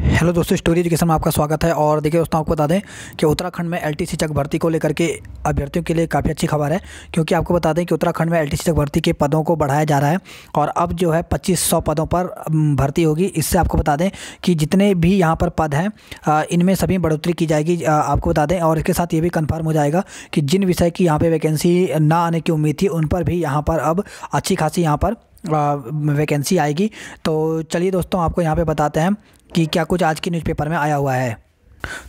hello दोस्तों story education में आपका स्वागत है और देखिए दोस्तों आपको बता दें कि उत्तराखंड में एलटीसी चक भर्ती को लेकर के अभ्यर्थियों के लिए काफ़ी अच्छी खबर है क्योंकि आपको बता दें कि उत्तराखंड में एलटीसी चक भर्ती के पदों को बढ़ाया जा रहा है और अब जो है 2500 पदों पर भर्ती होगी इससे आपको बता दें कि जितने भी यहाँ पर पद हैं इनमें सभी बढ़ोतरी की जाएगी आपको बता दें और इसके साथ ये भी कन्फर्म हो जाएगा कि जिन विषय की यहाँ पर वैकेंसी ना आने की उम्मीद थी उन पर भी यहाँ पर अब अच्छी खासी यहाँ पर वैकेंसी आएगी तो चलिए दोस्तों आपको यहाँ पे बताते हैं कि क्या कुछ आज के न्यूज़पेपर में आया हुआ है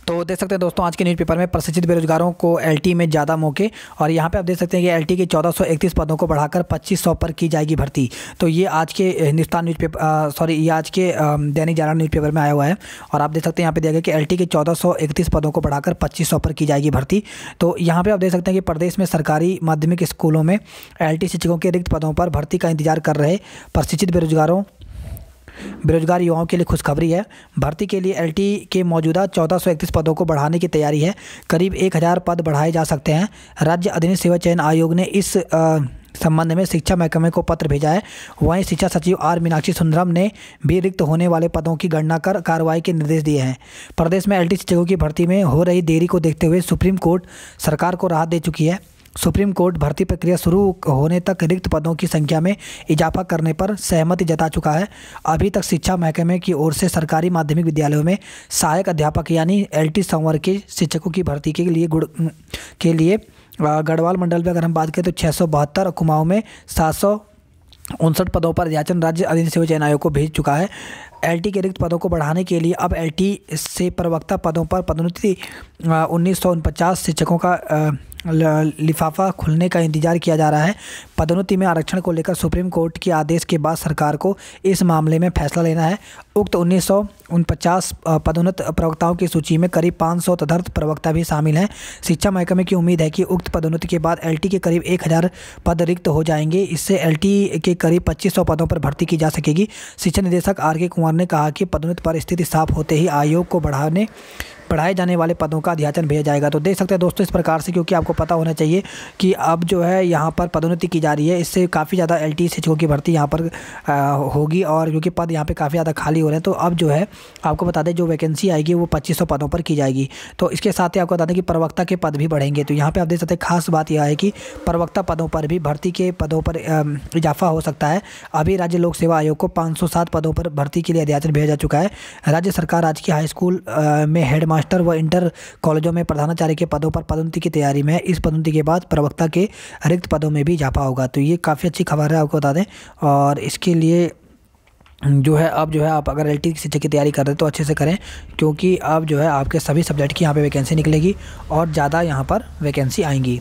तो देख सकते हैं दोस्तों आज के न्यूज़पेपर में प्रशिक्षित बेरोजगारों को एलटी में ज़्यादा मौके और यहाँ पे आप देख सकते हैं कि एलटी के 1431 पदों को बढ़ाकर 2500 पर की जाएगी भर्ती तो ये आज के हिंदुस्तान न्यूज़पेपर सॉरी ये आज के दैनिक जागरण न्यूज़पेपर में आया हुआ है और आप देख सकते हैं यहाँ पे दिया गया कि एल के चौदह पदों को बढ़ाकर पच्चीस पर की जाएगी भर्ती तो यहाँ पर आप देख सकते हैं कि प्रदेश में सरकारी माध्यमिक स्कूलों में एल शिक्षकों के रिक्त पदों पर भर्ती का इंतजार कर रहे प्रशिक्षित बेरोजगारों बेरोजगार युवाओं के लिए खुशखबरी है भर्ती के लिए एल के मौजूदा चौदह पदों को बढ़ाने की तैयारी है करीब एक पद बढ़ाए जा सकते हैं राज्य अधीन सेवा चयन आयोग ने इस संबंध में शिक्षा महकमे को पत्र भेजा है वहीं शिक्षा सचिव आर मीनाक्षी सुंदरम ने भी रिक्त होने वाले पदों की गणना कर कार्रवाई के निर्देश दिए हैं प्रदेश में एलटी शिक्षकों की भर्ती में हो रही देरी को देखते हुए सुप्रीम कोर्ट सरकार को राहत दे चुकी है सुप्रीम कोर्ट भर्ती प्रक्रिया शुरू होने तक रिक्त पदों की संख्या में इजाफा करने पर सहमति जता चुका है अभी तक शिक्षा महकमे की ओर से सरकारी माध्यमिक विद्यालयों में सहायक अध्यापक यानी एल टी के शिक्षकों की भर्ती के लिए गुड़ के लिए गढ़वाल मंडल में अगर हम बात करें तो छः सौ बहत्तर कुमाऊँ में सात सौ उनसठ पदों पर याचन राज्य अधीन सेवा चयन आयोग को भेज चुका है एलटी के रिक्त पदों को बढ़ाने के लिए अब एलटी से प्रवक्ता पदों पर पदोन्नति उन्नीस सौ शिक्षकों का लिफाफा खुलने का इंतजार किया जा रहा है पदोन्नति में आरक्षण को लेकर सुप्रीम कोर्ट के आदेश के बाद सरकार को इस मामले में फैसला लेना है उक्त उन्नीस पदोन्नत प्रवक्ताओं की सूची में करीब 500 तदर्थ प्रवक्ता भी शामिल हैं शिक्षा महकमे की उम्मीद है कि उक्त पदोन्नति के बाद एलटी के करीब 1000 पद रिक्त हो जाएंगे इससे एल के करीब पच्चीस पदों पर भर्ती की जा सकेगी शिक्षा निदेशक आर के कुमार ने कहा कि पदोन्नत पर स्थिति साफ होते ही आयोग को बढ़ाने पढ़ाए जाने वाले पदों का अध्याचन भेजा जाएगा तो देख सकते हैं दोस्तों इस प्रकार से क्योंकि आपको पता होना चाहिए कि अब जो है यहाँ पर पदोन्नति की जा रही है इससे काफ़ी ज़्यादा एल टी शिक्षकों की भर्ती यहाँ पर होगी और क्योंकि पद यहाँ पर काफ़ी ज़्यादा खाली हो रहे हैं तो अब जो है आपको बता दें जो वैकेंसी आएगी वो पच्चीस पदों पर की जाएगी तो इसके साथ ही आपको बता दें कि प्रवक्ता के पद भी बढ़ेंगे तो यहाँ पर आप देख सकते हैं खास बात यह है कि प्रवक्ता पदों पर भी भर्ती के पदों पर इजाफा हो सकता है अभी राज्य लोक सेवा आयोग को 507 पदों पर भर्ती के लिए अध्याचन भेजा जा चुका है राज्य सरकार राजकीय हाई स्कूल में हेडमास्टर मास्टर व इंटर कॉलेजों में प्रधानाचार्य के पदों पर पदोन्नति की तैयारी में इस पदोन्नति के बाद प्रवक्ता के रिक्त पदों में भी इजाफा होगा तो ये काफ़ी अच्छी खबर है आपको बता दें और इसके लिए जो है अब जो है आप अगर एल की शिक्षा की तैयारी कर रहे हैं तो अच्छे से करें क्योंकि अब जो है आपके सभी सब्जेक्ट की यहाँ पे वैकेंसी निकलेगी और ज़्यादा यहाँ पर वैकेंसी आएंगी